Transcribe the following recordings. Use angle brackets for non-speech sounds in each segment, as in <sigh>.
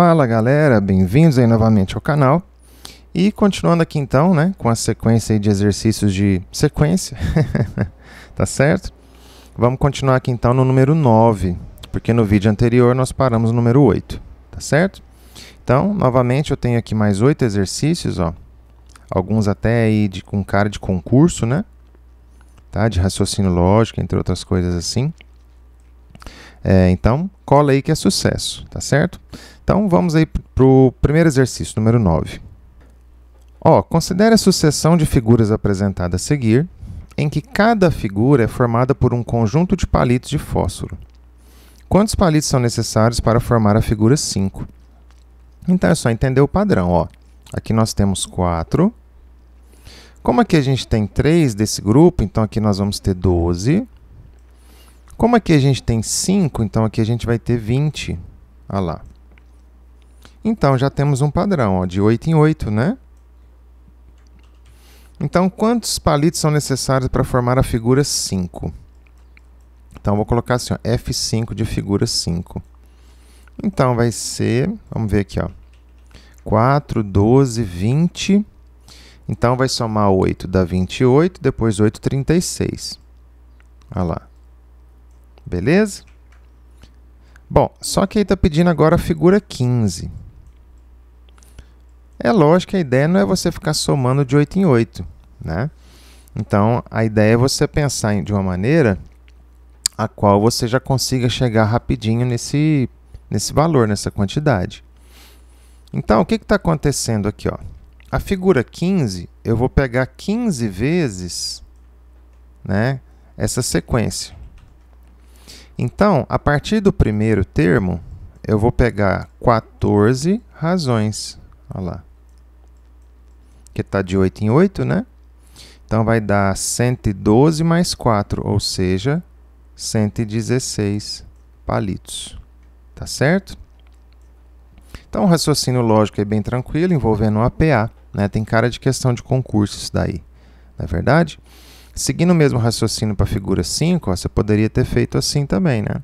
Fala galera, bem-vindos aí novamente ao canal. E continuando aqui então, né, com a sequência de exercícios de sequência, <laughs> tá certo? Vamos continuar aqui então no número 9, porque no vídeo anterior nós paramos no número 8, tá certo? Então, novamente eu tenho aqui mais oito exercícios, ó. Alguns até aí de, com cara de concurso, né? Tá? De raciocínio lógico, entre outras coisas assim. É, então, cola aí que é sucesso, tá certo? Então vamos aí para o primeiro exercício, número 9. Ó, considere a sucessão de figuras apresentada a seguir, em que cada figura é formada por um conjunto de palitos de fósforo. Quantos palitos são necessários para formar a figura 5? Então é só entender o padrão. Ó. Aqui nós temos 4. Como aqui a gente tem 3 desse grupo, então aqui nós vamos ter 12. Como aqui a gente tem 5, então aqui a gente vai ter 20. Olha lá. Então já temos um padrão, ó, de 8 em 8, né? Então, quantos palitos são necessários para formar a figura 5? Então, vou colocar assim, ó, F5 de figura 5. Então, vai ser, vamos ver aqui, ó, 4, 12, 20. Então, vai somar 8, dá 28, depois 8, 36. Olha lá. Beleza? Bom, só que aí está pedindo agora a figura 15. É lógico que a ideia não é você ficar somando de 8 em 8, né? Então, a ideia é você pensar de uma maneira a qual você já consiga chegar rapidinho nesse, nesse valor, nessa quantidade. Então, o que está acontecendo aqui? Ó? A figura 15, eu vou pegar 15 vezes né, essa sequência. Então, a partir do primeiro termo, eu vou pegar 14 razões. Olha lá que está de 8 em 8, né? Então vai dar 112 mais 4, ou seja, 116 palitos. Tá certo? Então o raciocínio lógico é bem tranquilo, envolvendo uma APA. Né? Tem cara de questão de concurso isso daí, não é verdade? Seguindo o mesmo raciocínio para a figura 5, ó, você poderia ter feito assim também, né?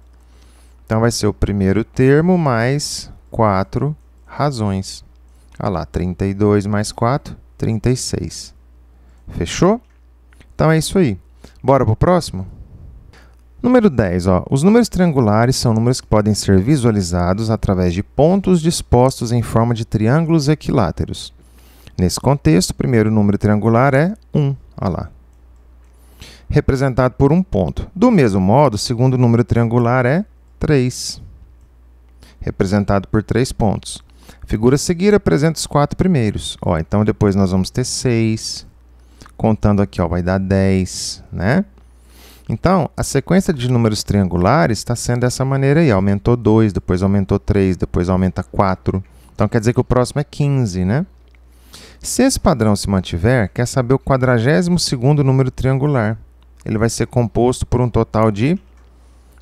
Então vai ser o primeiro termo mais 4 razões. Olha lá, 32 mais 4, 36. Fechou? Então é isso aí. Bora pro próximo? Número 10. Ó. Os números triangulares são números que podem ser visualizados através de pontos dispostos em forma de triângulos equiláteros. Nesse contexto, o primeiro número triangular é 1. Olha lá. Representado por um ponto. Do mesmo modo, o segundo número triangular é 3. Representado por três pontos. A figura a seguir apresenta os quatro primeiros. Ó, então depois nós vamos ter 6. Contando aqui, ó, vai dar 10, né? Então, a sequência de números triangulares está sendo dessa maneira aí. Aumentou 2, depois aumentou 3, depois aumenta 4. Então, quer dizer que o próximo é 15, né? Se esse padrão se mantiver, quer saber o 42 número triangular. Ele vai ser composto por um total de...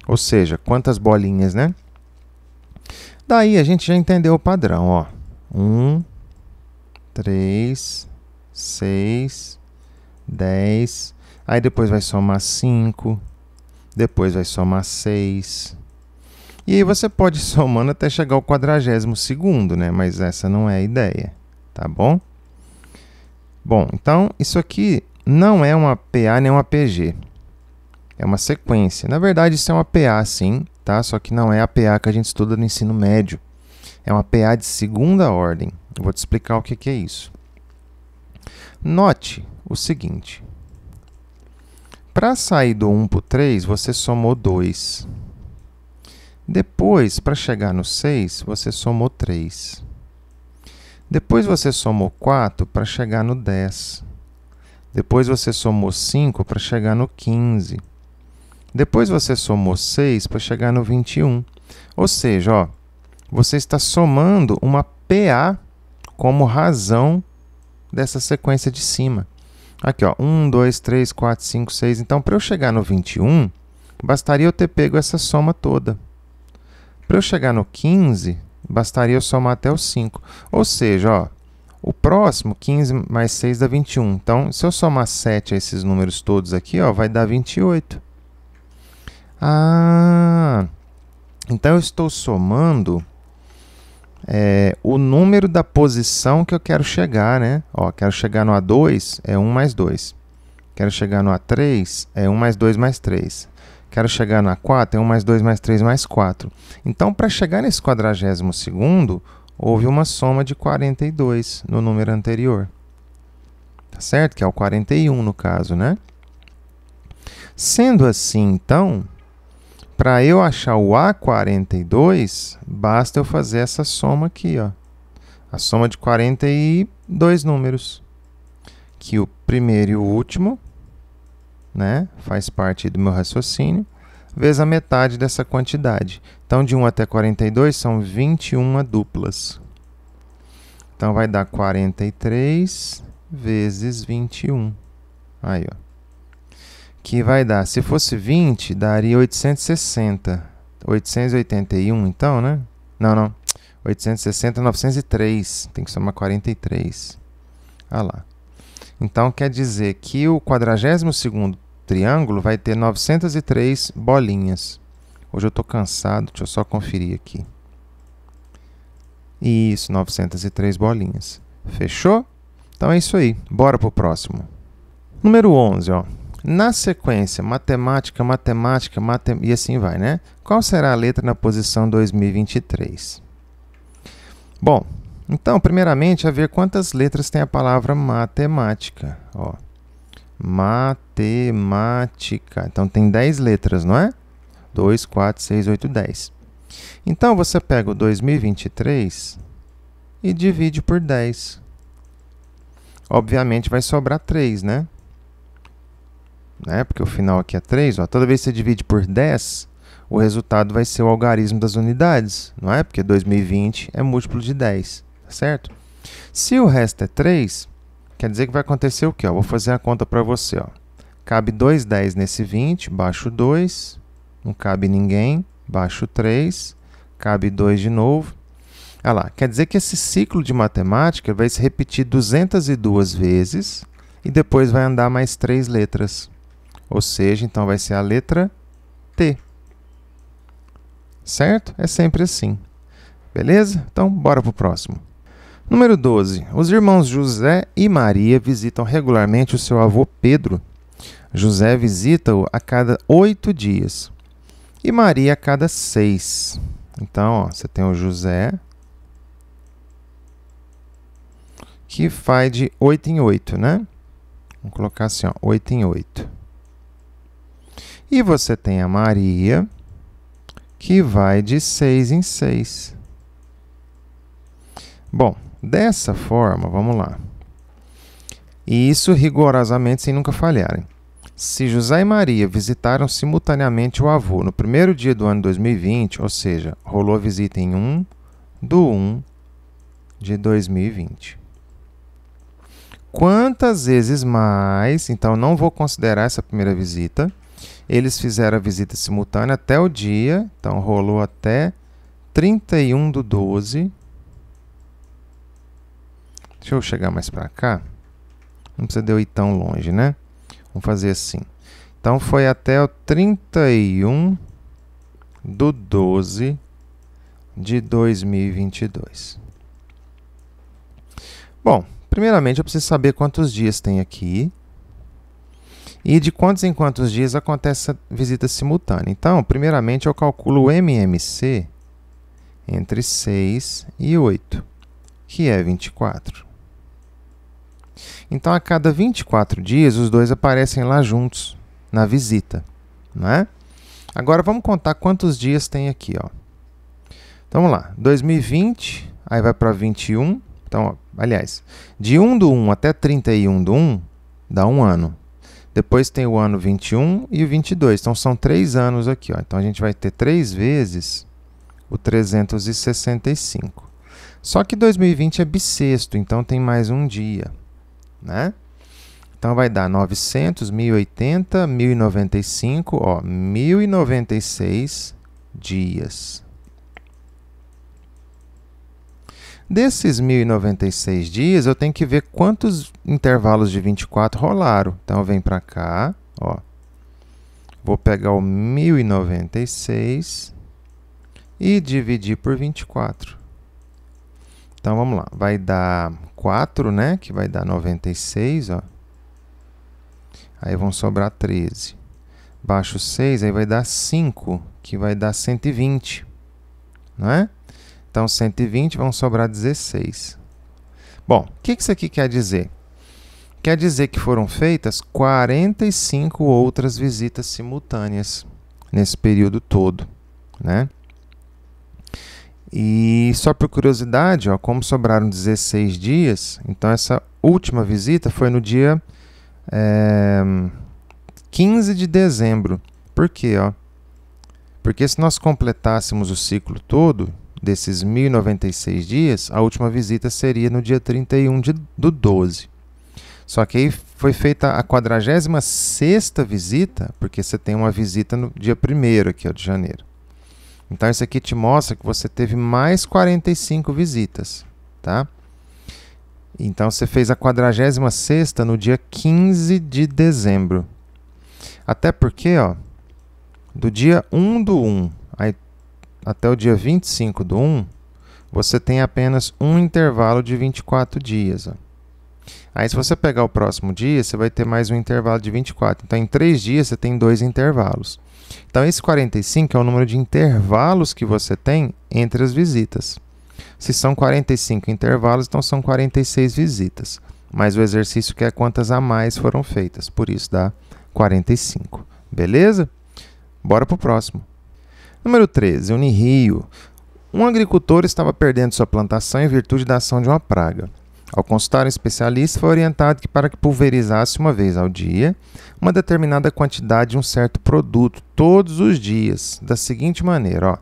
Ou seja, quantas bolinhas, né? Tá aí, a gente já entendeu o padrão, ó. 1, 3, 6, 10. Aí depois vai somar 5, depois vai somar 6. E aí você pode ir somando até chegar ao quadragésimo segundo, né? Mas essa não é a ideia, tá bom? Bom, então isso aqui não é uma PA nem uma PG é uma sequência. Na verdade, isso é uma PA, sim, tá? Só que não é a PA que a gente estuda no ensino médio. É uma PA de segunda ordem. Eu vou te explicar o que, que é isso. Note o seguinte. Para sair do 1 para o 3, você somou 2. Depois, para chegar no 6, você somou 3. Depois você somou 4 para chegar no 10. Depois você somou 5 para chegar no 15. Depois você somou 6 para chegar no 21. Ou seja, ó, você está somando uma PA como razão dessa sequência de cima. Aqui, ó, 1, 2, 3, 4, 5, 6. Então, para eu chegar no 21, bastaria eu ter pego essa soma toda. Para eu chegar no 15, bastaria eu somar até o 5. Ou seja, ó, o próximo, 15 mais 6 dá 21. Então, se eu somar 7 a esses números todos aqui, ó, vai dar 28. Ah, então eu estou somando é, o número da posição que eu quero chegar, né? Ó, quero chegar no A2, é 1 mais 2. Quero chegar no A3, é 1 mais 2 mais 3. Quero chegar no A4, é 1 mais 2 mais 3 mais 4. Então, para chegar nesse quadragésimo segundo, houve uma soma de 42 no número anterior. Tá certo? Que é o 41 no caso, né? Sendo assim, então, para eu achar o A42, basta eu fazer essa soma aqui, ó. A soma de 42 números. Que o primeiro e o último, né, faz parte do meu raciocínio, vezes a metade dessa quantidade. Então, de 1 até 42 são 21 duplas. Então, vai dar 43 vezes 21. Aí, ó que vai dar, se fosse 20, daria 860. 881 então, né? Não, não. 860, 903. Tem que somar 43. Ah lá. Então quer dizer que o 42 triângulo vai ter 903 bolinhas. Hoje eu estou cansado, deixa eu só conferir aqui. Isso, 903 bolinhas. Fechou? Então é isso aí. Bora pro próximo. Número 11, ó. Na sequência, matemática, matemática, matemática e assim vai, né? Qual será a letra na posição 2023? Bom, então, primeiramente, a ver quantas letras tem a palavra matemática. Ó, matemática. Então, tem 10 letras, não é? 2, 4, 6, 8, 10. Então, você pega o 2023 e divide por 10. Obviamente, vai sobrar 3, né? né? porque o final aqui é 3, ó, toda vez que você divide por 10, o resultado vai ser o algarismo das unidades, não é? Porque 2020 é múltiplo de 10, tá certo? Se o resto é 3, quer dizer que vai acontecer o quê? Eu vou fazer a conta para você. Ó. Cabe 2 10 nesse 20, baixo 2, não cabe ninguém, baixo 3, cabe 2 de novo. Olha lá, quer dizer que esse ciclo de matemática vai se repetir 202 vezes e depois vai andar mais 3 letras. Ou seja, então vai ser a letra T. Certo? É sempre assim. Beleza? Então, bora para o próximo. Número 12. Os irmãos José e Maria visitam regularmente o seu avô Pedro. José visita-o a cada oito dias e Maria a cada seis. Então, ó, você tem o José, que faz de oito em oito, né? Vamos colocar assim, ó, em oito. E você tem a Maria, que vai de 6 em 6. Bom, dessa forma, vamos lá. E isso rigorosamente sem nunca falharem. Se José e Maria visitaram simultaneamente o avô no primeiro dia do ano 2020, ou seja, rolou a visita em 1 do 1 de 2020. Quantas vezes mais? Então, não vou considerar essa primeira visita eles fizeram a visita simultânea até o dia, então rolou até 31 do 12. Deixa eu chegar mais para cá. Não precisa de eu ir tão longe, né? Vamos fazer assim. Então foi até o 31 do 12 de 2022. Bom, primeiramente eu preciso saber quantos dias tem aqui. E de quantos em quantos dias acontece essa visita simultânea? Então, primeiramente eu calculo o MMC entre 6 e 8, que é 24. Então, a cada 24 dias, os dois aparecem lá juntos, na visita. Né? Agora, vamos contar quantos dias tem aqui. Ó. Então, vamos lá. 2020, aí vai para 21. Então, ó, aliás, de 1 do 1 até 31 do 1, dá um ano. Depois tem o ano 21 e o 22. Então são três anos aqui. Ó. Então a gente vai ter três vezes o 365. Só que 2020 é bissexto, então tem mais um dia. Né? Então vai dar 900, 1080, 1095, ó, 1096 dias. Desses 1096 dias, eu tenho que ver quantos intervalos de 24 rolaram. Então, eu venho para cá, ó. Vou pegar o 1096 e dividir por 24. Então, vamos lá. Vai dar 4, né? Que vai dar 96, ó. Aí vão sobrar 13. Baixo 6, aí vai dar 5, que vai dar 120. Não é? Então, 120 vão sobrar 16. Bom, o que isso aqui quer dizer? Quer dizer que foram feitas 45 outras visitas simultâneas nesse período todo, né? E só por curiosidade, ó, como sobraram 16 dias, então essa última visita foi no dia é, eh, 15 de dezembro. Por quê? Ó? Porque se nós completássemos o ciclo todo, desses 1096 dias, a última visita seria no dia 31 de, do 12. Só que aí foi feita a 46 visita, porque você tem uma visita no dia 1 aqui ó, de janeiro. Então isso aqui te mostra que você teve mais 45 visitas, tá? Então você fez a 46 no dia 15 de dezembro. Até porque, ó, do dia 1 do 1, aí até o dia 25 do 1, você tem apenas um intervalo de 24 dias. Ó. Aí, se você pegar o próximo dia, você vai ter mais um intervalo de 24. Então, em três dias, você tem dois intervalos. Então, esse 45 é o número de intervalos que você tem entre as visitas. Se são 45 intervalos, então são 46 visitas. Mas o exercício quer quantas a mais foram feitas. Por isso dá 45. Beleza? Bora para o próximo. Número 13, Unirio. Um agricultor estava perdendo sua plantação em virtude da ação de uma praga. Ao consultar um especialista, foi orientado que para que pulverizasse uma vez ao dia uma determinada quantidade de um certo produto todos os dias, da seguinte maneira: ó.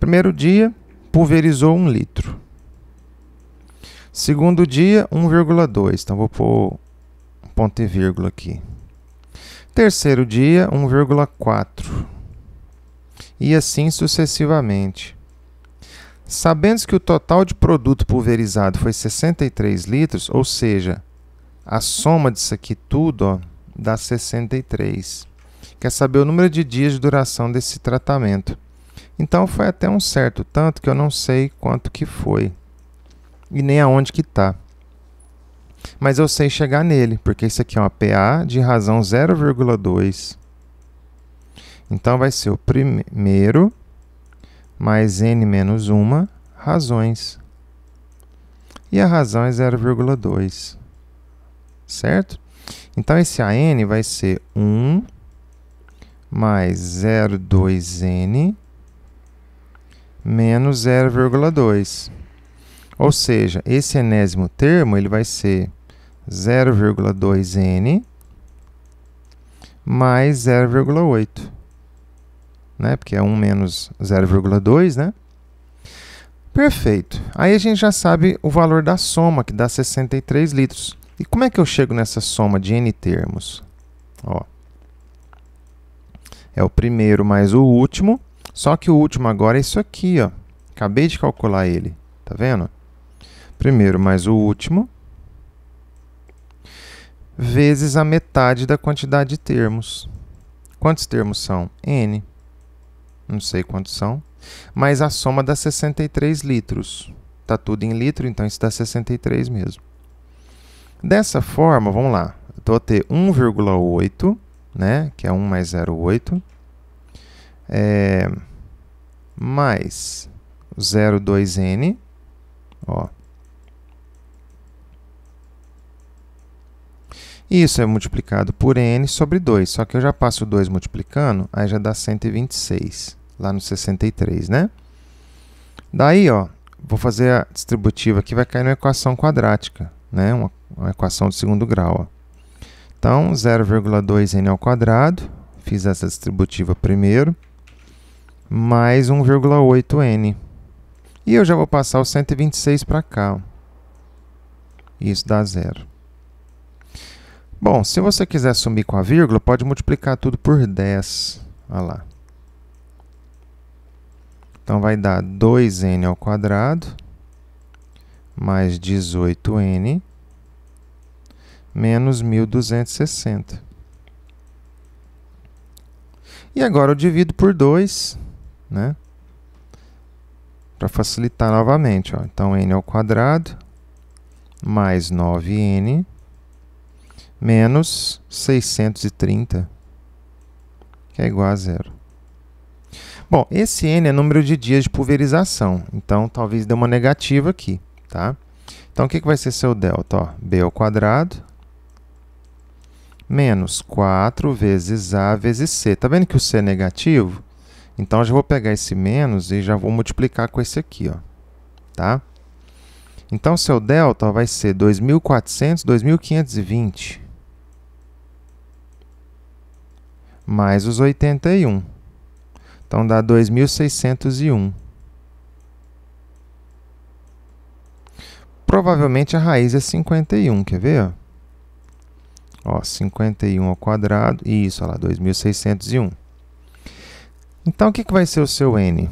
primeiro dia, pulverizou um litro. Segundo dia, 1,2. Então vou pôr ponto e vírgula aqui. Terceiro dia, 1,4 e assim sucessivamente. Sabendo que o total de produto pulverizado foi 63 litros, ou seja, a soma disso aqui tudo ó, dá 63. Quer saber o número de dias de duração desse tratamento? Então foi até um certo tanto que eu não sei quanto que foi e nem aonde que está. Mas eu sei chegar nele, porque isso aqui é uma PA de razão 0,2 então, vai ser o primeiro mais n menos 1 razões. E a razão é 0,2, certo? Então, esse AN vai ser 1 mais 0,2n menos 0,2. Ou seja, esse enésimo termo ele vai ser 0,2n mais 0,8 né? Porque é 1 menos 0,2, né? Perfeito. Aí a gente já sabe o valor da soma, que dá 63 litros. E como é que eu chego nessa soma de N termos? Ó, é o primeiro mais o último, só que o último agora é isso aqui, ó. Acabei de calcular ele, tá vendo? Primeiro mais o último, vezes a metade da quantidade de termos. Quantos termos são? N não sei quantos são, mas a soma dá 63 litros. Está tudo em litro, então isso dá 63 mesmo. Dessa forma, vamos lá, estou a ter 1,8, né, que é 1 mais 0,8, é, mais 0,2n, ó, isso é multiplicado por n sobre 2. Só que eu já passo 2 multiplicando, aí já dá 126, lá no 63, né? Daí, ó, vou fazer a distributiva aqui, vai cair numa equação quadrática, né? Uma, uma equação de segundo grau, ó. Então, 0,2n ao quadrado, fiz essa distributiva primeiro, mais 1,8n. E eu já vou passar o 126 para cá. Isso dá zero. Bom, se você quiser sumir com a vírgula, pode multiplicar tudo por 10. Olha lá. Então vai dar 2n ao quadrado mais 18n menos 1.260. E agora eu divido por 2, né? Para facilitar novamente, ó. Então n ao quadrado mais 9n menos 630, que é igual a zero. Bom, esse n é número de dias de pulverização, então talvez dê uma negativa aqui, tá? Então o que, que vai ser seu delta? Ó, b ao quadrado menos 4 vezes a vezes c. Tá vendo que o c é negativo? Então eu já vou pegar esse menos e já vou multiplicar com esse aqui, ó, tá? Então seu delta vai ser 2400, 2520. mais os 81. Então dá 2601. Provavelmente a raiz é 51, quer ver? Ó, 51 ao quadrado, isso, olha lá, 2601. Então o que, que vai ser o seu n?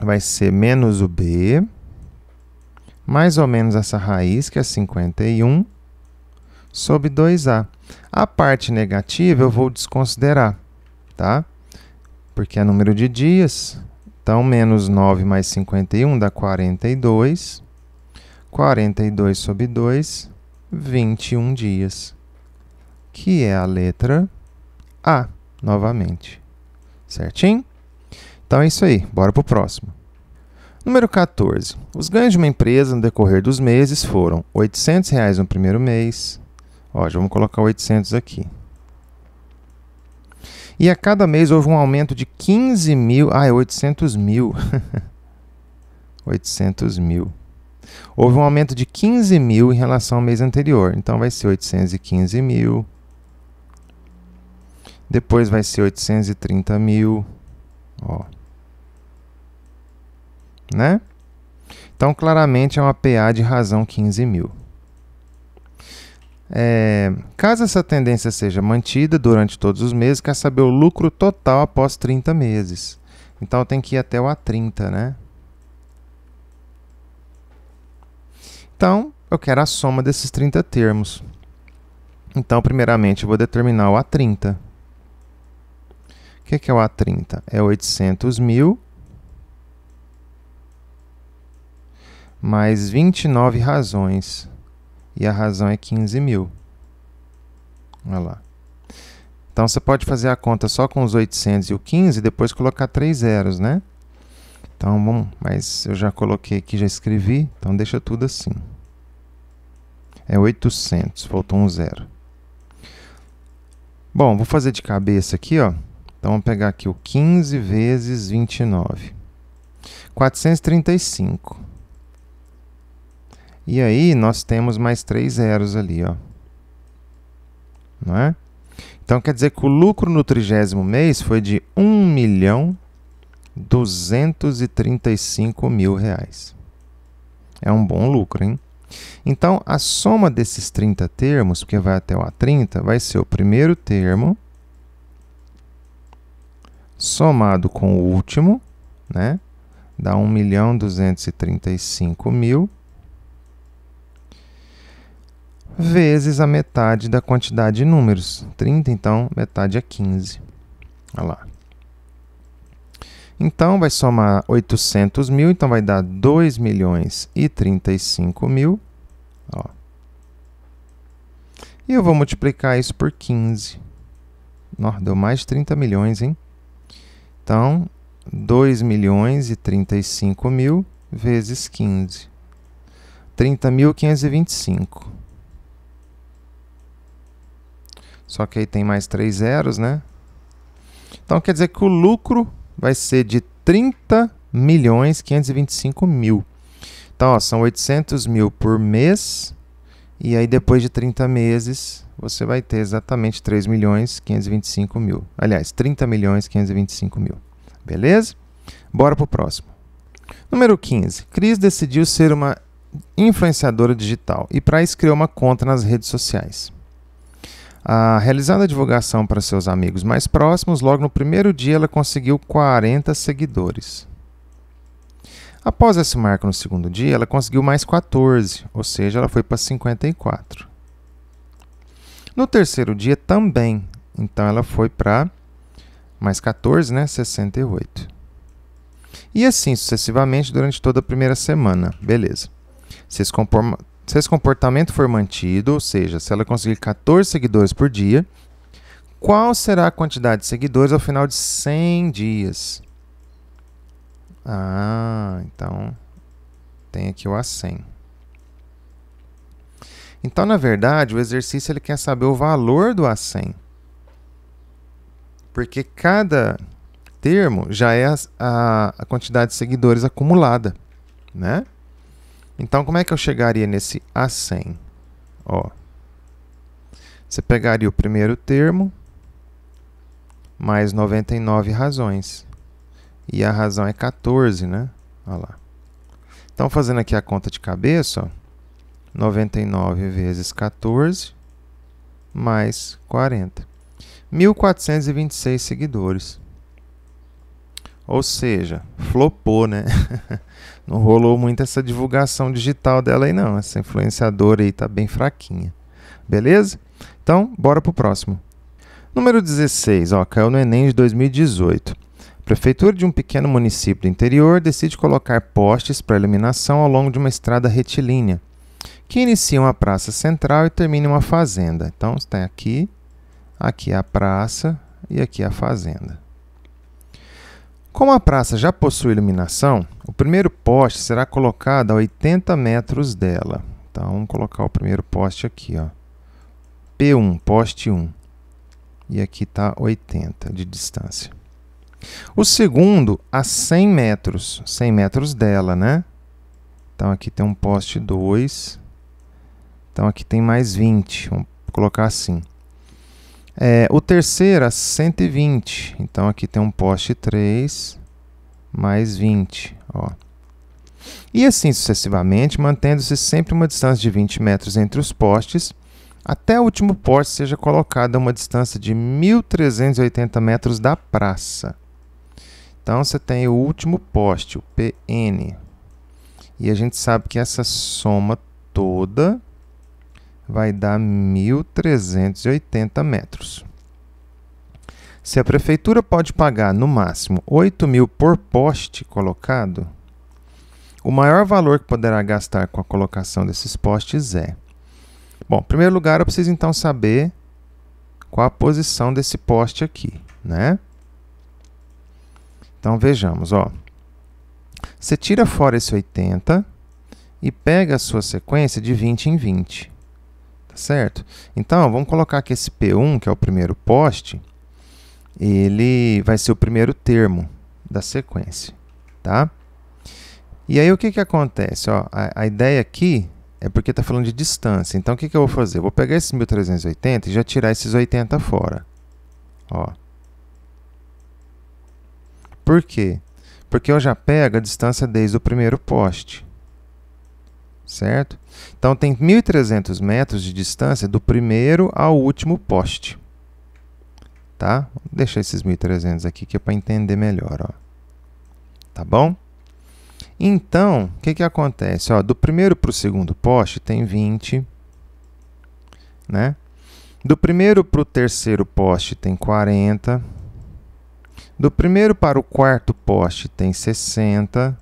Vai ser menos o b, mais ou menos essa raiz, que é 51, sobre 2a. A parte negativa eu vou desconsiderar, tá? Porque é número de dias. Então, menos 9 mais 51 dá 42. 42 sobre 2, 21 dias. Que é a letra A, novamente. Certinho? Então é isso aí, bora pro próximo. Número 14. Os ganhos de uma empresa no decorrer dos meses foram R$ 800 no primeiro mês, Ó, já vamos colocar 800 aqui. E a cada mês houve um aumento de 15 mil. Ah, é 800 mil. 800 <laughs> mil. Houve um aumento de 15 mil em relação ao mês anterior. Então vai ser 815 mil. Depois vai ser 830 mil. Ó. Né? Então claramente é uma PA de razão 15 mil. É, caso essa tendência seja mantida durante todos os meses, quer saber o lucro total após 30 meses. Então tem que ir até o A30, né? Então, eu quero a soma desses 30 termos. Então, primeiramente, eu vou determinar o A30. O que é, que é o A30? É 800 mil mais 29 razões e a razão é 15 mil. Olha lá. Então você pode fazer a conta só com os 800 e o 15 e depois colocar três zeros, né? Então, bom, mas eu já coloquei aqui, já escrevi, então deixa tudo assim. É 800, faltou um zero. Bom, vou fazer de cabeça aqui, ó. Então vamos pegar aqui o 15 vezes 29. 435. E aí nós temos mais três zeros ali, ó. Não é? Então quer dizer que o lucro no trigésimo mês foi de um milhão mil reais. É um bom lucro, hein? Então a soma desses 30 termos, porque vai até o A30, vai ser o primeiro termo somado com o último, né? Dá um milhão 235 mil vezes a metade da quantidade de números. 30, então, metade é 15. Olha lá. Então, vai somar 800 mil, então vai dar 2 milhões e 35 mil. Ó. E eu vou multiplicar isso por 15. Nossa, deu mais de 30 milhões, hein? Então, 2 milhões e 35 mil vezes 15. 30.525. Só que aí tem mais três zeros, né? Então quer dizer que o lucro vai ser de 30 milhões 525 mil. Então, ó, são 800 mil por mês. E aí depois de 30 meses, você vai ter exatamente 3 milhões 525 mil. Aliás, 30 milhões 525 mil. Beleza? Bora para o próximo. Número 15. Cris decidiu ser uma influenciadora digital e para isso criou uma conta nas redes sociais. Ah, realizando a divulgação para seus amigos mais próximos, logo no primeiro dia ela conseguiu 40 seguidores. Após esse marco no segundo dia, ela conseguiu mais 14, ou seja, ela foi para 54. No terceiro dia também, então ela foi para mais 14, né, 68. E assim sucessivamente durante toda a primeira semana, beleza. Vocês se esse comportamento for mantido, ou seja, se ela conseguir 14 seguidores por dia, qual será a quantidade de seguidores ao final de 100 dias? Ah, então tem aqui o A100. Então, na verdade, o exercício ele quer saber o valor do A100. Porque cada termo já é a, a, a quantidade de seguidores acumulada, né? Então, como é que eu chegaria nesse A100? Ó, você pegaria o primeiro termo, mais 99 razões. E a razão é 14, né? Olha lá. Então, fazendo aqui a conta de cabeça, ó, 99 vezes 14, mais 40. 1.426 seguidores. Ou seja, flopou, né? <laughs> não rolou muito essa divulgação digital dela aí não. Essa influenciadora aí tá bem fraquinha. Beleza? Então, bora pro próximo. Número 16, ó, caiu no Enem de 2018. A prefeitura de um pequeno município do interior decide colocar postes para iluminação ao longo de uma estrada retilínea, que inicia uma praça central e termina uma fazenda. Então, tem aqui, aqui é a praça e aqui é a fazenda. Como a praça já possui iluminação, o primeiro poste será colocado a 80 metros dela. Então, vamos colocar o primeiro poste aqui, ó. P1, poste 1. E aqui está 80 de distância. O segundo a 100 metros, 100 metros dela, né? Então, aqui tem um poste 2. Então, aqui tem mais 20. Vamos colocar assim. É, o terceiro a é 120. Então aqui tem um poste 3 mais 20. Ó. E assim sucessivamente, mantendo-se sempre uma distância de 20 metros entre os postes, até o último poste seja colocado a uma distância de 1.380 metros da praça. Então você tem o último poste, o PN. E a gente sabe que essa soma toda vai dar 1.380 metros. Se a prefeitura pode pagar no máximo 8 mil por poste colocado, o maior valor que poderá gastar com a colocação desses postes é. Bom, em primeiro lugar, eu preciso então saber qual a posição desse poste aqui, né? Então vejamos, ó. Você tira fora esse 80 e pega a sua sequência de 20 em 20 certo? Então, vamos colocar que esse P1, que é o primeiro poste, ele vai ser o primeiro termo da sequência, tá? E aí o que, que acontece? Ó, a, a ideia aqui é porque está falando de distância. Então, o que, que eu vou fazer? Eu vou pegar esses 1380 e já tirar esses 80 fora. Ó. Por quê? Porque eu já pego a distância desde o primeiro poste certo? Então tem 1.300 metros de distância do primeiro ao último poste, tá? Vou deixar esses 1.300 aqui que é para entender melhor, ó. tá bom? Então, o que, que acontece? Ó, do primeiro para o segundo poste tem 20, né? Do primeiro para o terceiro poste tem 40, do primeiro para o quarto poste tem 60,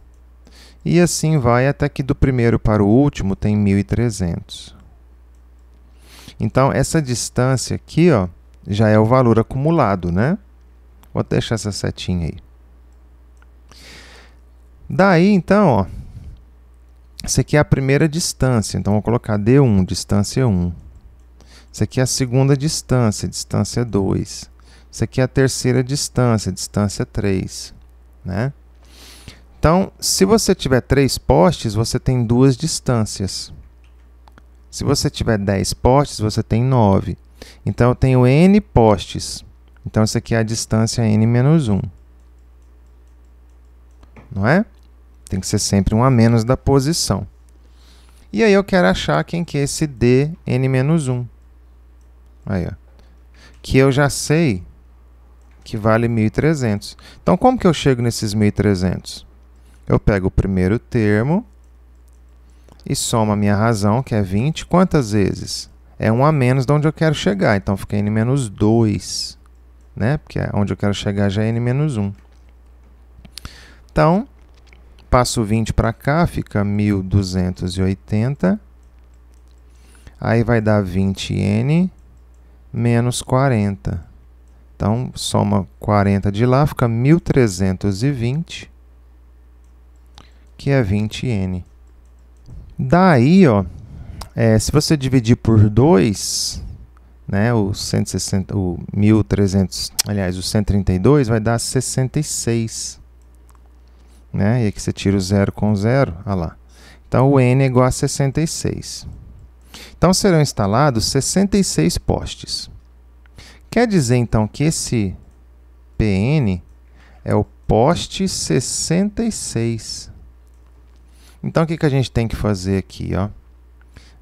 e assim vai até que do primeiro para o último tem 1.300. Então, essa distância aqui ó, já é o valor acumulado, né? Vou deixar essa setinha aí. Daí, então, ó, essa aqui é a primeira distância. Então, vou colocar D1, distância 1. Essa aqui é a segunda distância, distância 2. Essa aqui é a terceira distância, distância 3. Né? Então, se você tiver três postes, você tem duas distâncias. Se você tiver 10 postes, você tem 9. Então, eu tenho n postes. Então, isso aqui é a distância n menos 1. Não é? Tem que ser sempre um a menos da posição. E aí, eu quero achar quem que é esse dn menos 1. Aí, ó. Que eu já sei que vale 1.300. Então, como que eu chego nesses 1.300? Eu pego o primeiro termo e somo a minha razão, que é 20, quantas vezes? É 1 a menos de onde eu quero chegar, então fica n menos 2, né? Porque é onde eu quero chegar já é n menos 1. Então, passo 20 para cá, fica 1280. Aí vai dar 20n menos 40. Então, soma 40 de lá, fica 1320 que é 20n. Daí, ó, é, se você dividir por 2, né, o, 160, o 1300, aliás, o 132 vai dar 66. Né? E aqui você tira o zero com zero, olha lá. Então, o n é igual a 66. Então, serão instalados 66 postes. Quer dizer, então, que esse PN é o poste 66. Então, o que, que a gente tem que fazer aqui? Ó?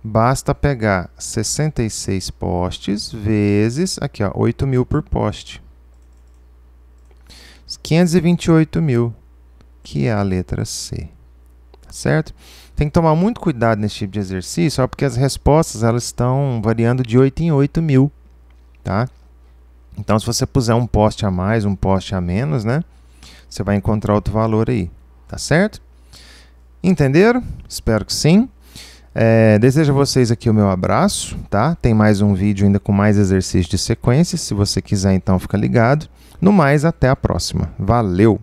Basta pegar 66 postes vezes aqui, ó, 8 mil por poste. 528 mil, que é a letra C. Tá certo? Tem que tomar muito cuidado nesse tipo de exercício, ó, porque as respostas elas estão variando de 8 em 8 mil. Tá? Então, se você puser um poste a mais, um poste a menos, né? Você vai encontrar outro valor aí. Tá certo? Entenderam? Espero que sim. É, desejo a vocês aqui o meu abraço, tá? Tem mais um vídeo ainda com mais exercícios de sequência. Se você quiser, então fica ligado. No mais, até a próxima. Valeu!